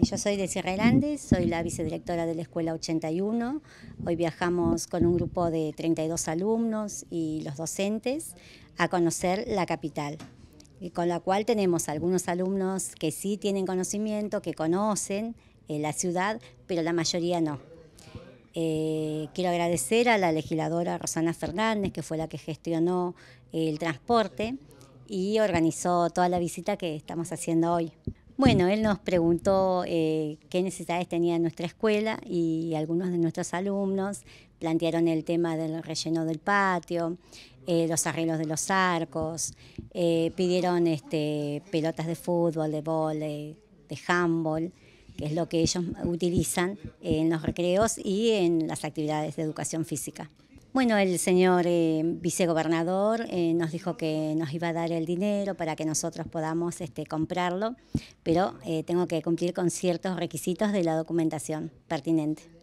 yo soy de Sierra Grande, soy la vicedirectora de la Escuela 81. Hoy viajamos con un grupo de 32 alumnos y los docentes a conocer la capital, con la cual tenemos algunos alumnos que sí tienen conocimiento, que conocen eh, la ciudad, pero la mayoría no. Eh, quiero agradecer a la legisladora Rosana Fernández, que fue la que gestionó eh, el transporte y organizó toda la visita que estamos haciendo hoy. Bueno, él nos preguntó eh, qué necesidades tenía nuestra escuela y algunos de nuestros alumnos plantearon el tema del relleno del patio, eh, los arreglos de los arcos, eh, pidieron este, pelotas de fútbol, de vole, de handball, que es lo que ellos utilizan en los recreos y en las actividades de educación física. Bueno, el señor eh, vicegobernador eh, nos dijo que nos iba a dar el dinero para que nosotros podamos este, comprarlo, pero eh, tengo que cumplir con ciertos requisitos de la documentación pertinente.